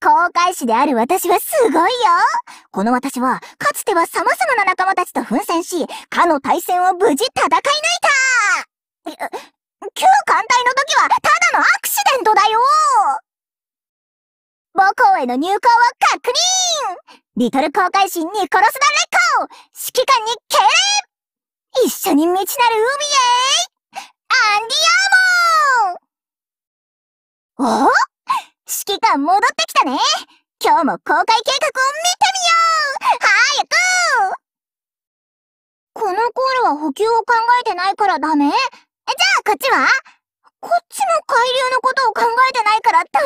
航海士である私はすごいよこの私は、かつては様々な仲間たちと奮戦し、かの対戦を無事戦い抜いた旧艦隊の時は、ただのアクシデントだよ母校への入校を確認リトル航海士に殺すだレッコ指揮官に敬礼一緒に未知なる海へアンディアーモンお識が戻ってきたね今日も公開計画を見てみよう早くこのコールは補給を考えてないからダメじゃあこっちはこっちも海流のことを考えてないからダ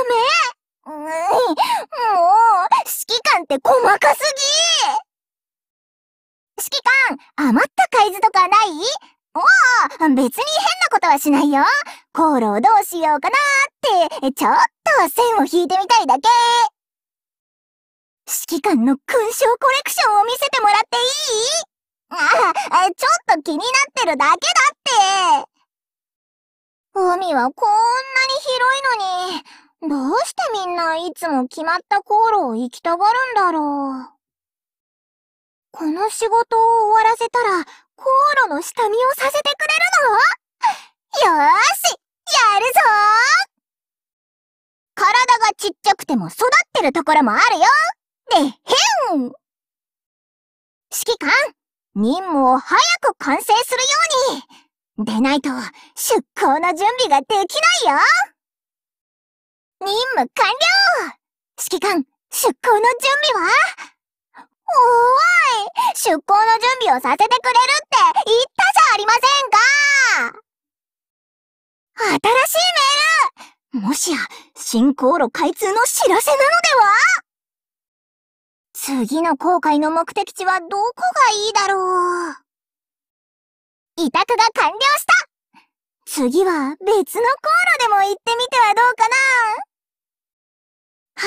メうもう、指揮官って細かすぎ指揮官、余った海図とかないおお、別に変なことはしないよ。航路をどうしようかなって、ちょっと線を引いてみたいだけ。指揮官の勲章コレクションを見せてもらっていいああ、ちょっと気になってるだけだって。海はこんなに広いのに、どうしてみんないつも決まった航路を行きたがるんだろう。この仕事を終わらせたら、航路の下見をさせてくれるのよーしても育ってるところもあるよでへん指揮官任務を早く完成するようにでないと出航の準備ができないよ任務完了指揮官、出航の準備はおーい出航の準備をさせてくれるって言ったじゃありませんか新しいメールもしや、新航路開通の知らせなのでは次の航海の目的地はどこがいいだろう委託が完了した次は別の航路でも行ってみてはどうか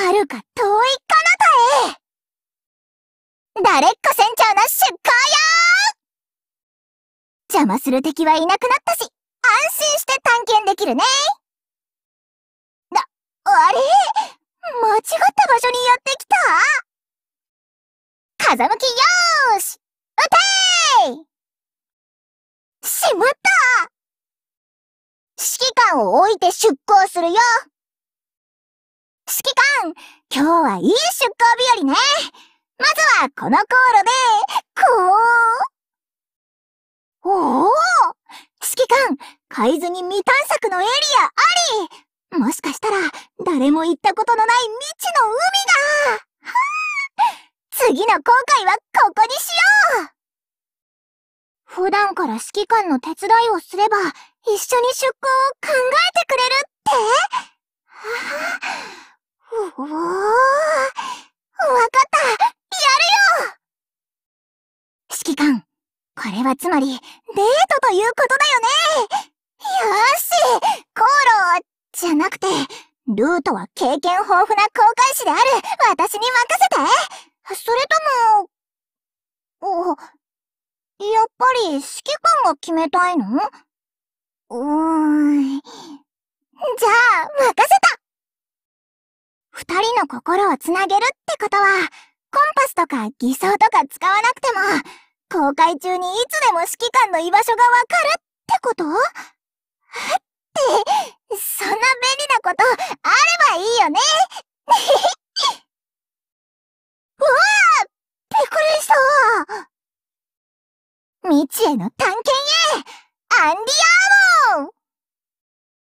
な遥か遠い彼方へ誰っか船長の出航よ邪魔する敵はいなくなったし、安心して探検できるねあれ間違った場所にやってきた風向きよーし撃てしまった指揮官を置いて出航するよ指揮官今日はいい出航日和ねまずはこの航路で、こう。おお指揮官海図に未探索のエリアありもしかしたら、誰も行ったことのない未知の海が次の航海はここにしよう普段から指揮官の手伝いをすれば、一緒に出航を考えてくれるっておおー。わかったやるよ指揮官、これはつまり、デートということだよねなくて、ルートは経験豊富な航海士である私に任せてそれとも、お、やっぱり指揮官が決めたいのうーん。じゃあ、任せた二人の心をつなげるってことは、コンパスとか偽装とか使わなくても、航海中にいつでも指揮官の居場所がわかるってことことあればいいよね うわあびっくりした未知への探検へアンディ